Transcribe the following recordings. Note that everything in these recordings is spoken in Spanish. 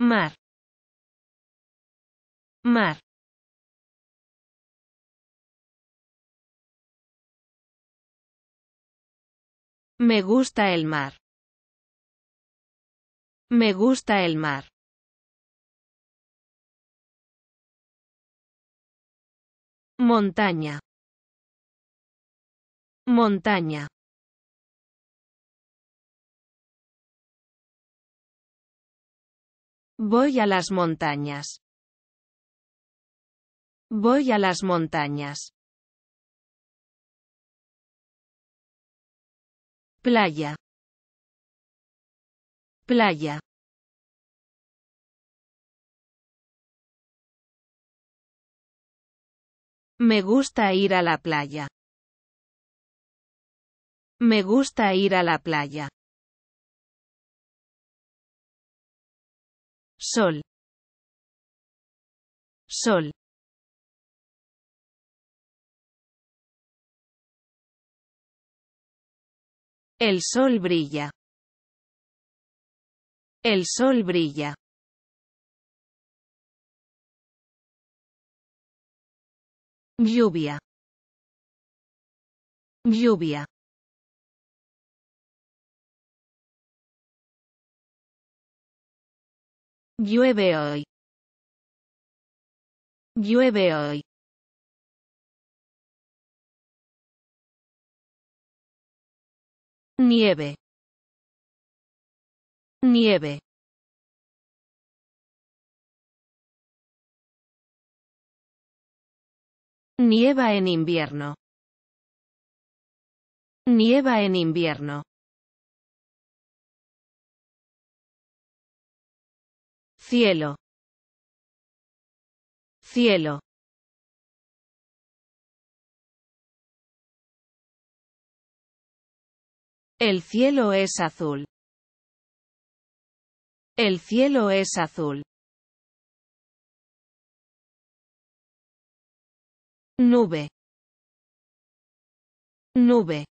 mar mar Me gusta el mar. Me gusta el mar. Montaña. Montaña. Voy a las montañas. Voy a las montañas. Playa. Playa. Me gusta ir a la playa. Me gusta ir a la playa. Sol. Sol. El sol brilla. El sol brilla. Lluvia. Lluvia. Llueve hoy. Llueve hoy. Nieve. Nieve. Nieva en invierno. Nieva en invierno. cielo, cielo. El cielo es azul. El cielo es azul. Nube. Nube.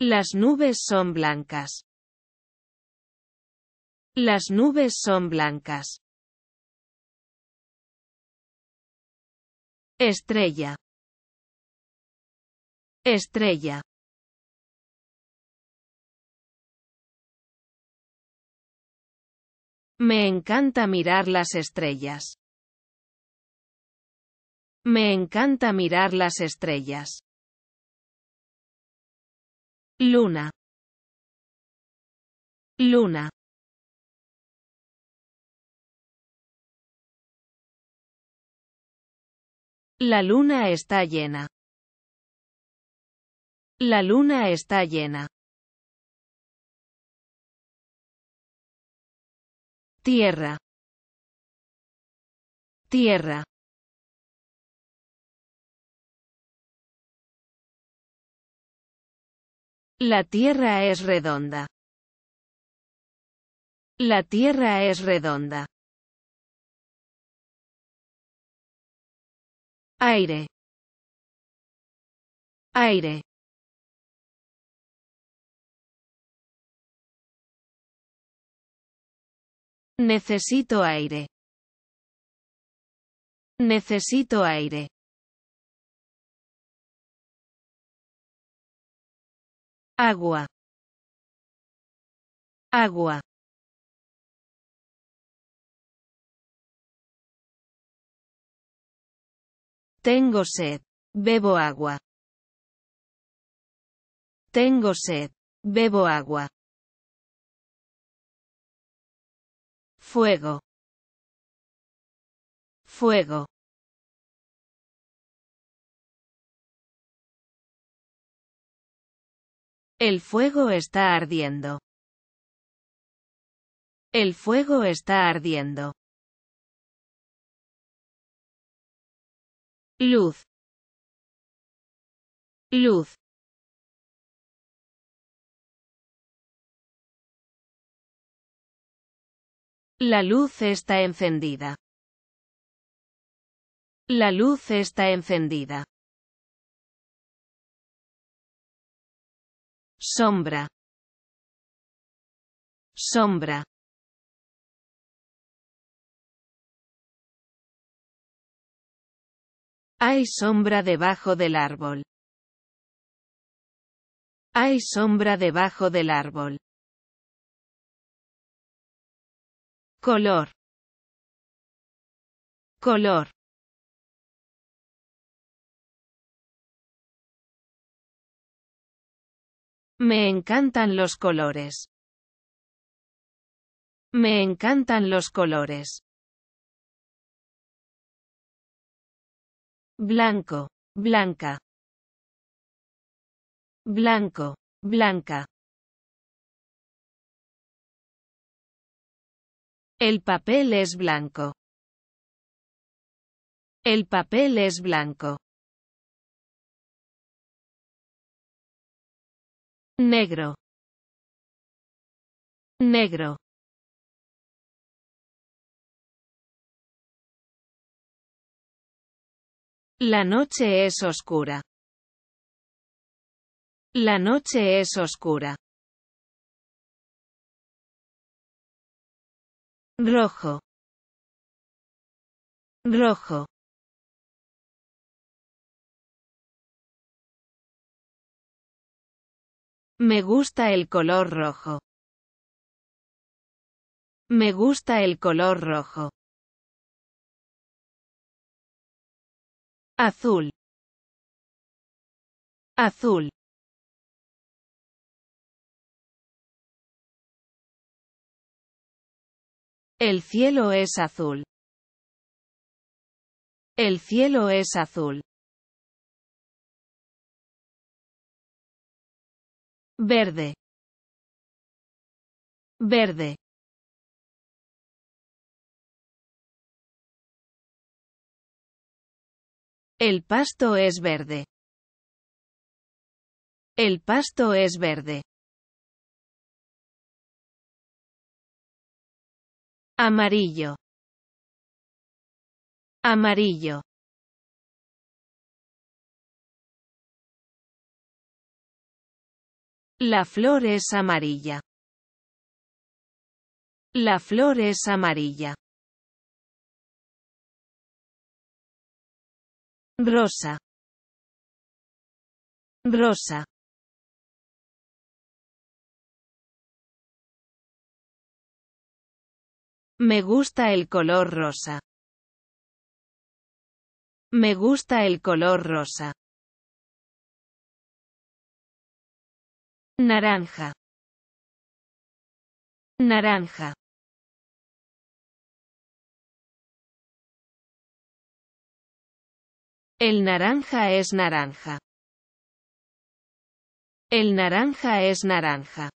Las nubes son blancas. Las nubes son blancas. Estrella. Estrella. Me encanta mirar las estrellas. Me encanta mirar las estrellas. Luna. Luna. La luna está llena. La luna está llena. Tierra. Tierra. La Tierra es redonda. La Tierra es redonda. Aire. Aire. Necesito aire. Necesito aire. agua agua Tengo sed. Bebo agua. Tengo sed. Bebo agua. Fuego. Fuego. El fuego está ardiendo. El fuego está ardiendo. Luz. Luz. La luz está encendida. La luz está encendida. sombra, sombra. Hay sombra debajo del árbol. Hay sombra debajo del árbol. Color. Color. Me encantan los colores. Me encantan los colores. Blanco, blanca. Blanco, blanca. El papel es blanco. El papel es blanco. negro negro La noche es oscura. La noche es oscura. Rojo. Rojo. Me gusta el color rojo. Me gusta el color rojo. Azul. Azul. El cielo es azul. El cielo es azul. verde verde El pasto es verde. El pasto es verde. Amarillo. Amarillo. La flor es amarilla. La flor es amarilla. Rosa. Rosa. Me gusta el color rosa. Me gusta el color rosa. Naranja. Naranja. El naranja es naranja. El naranja es naranja.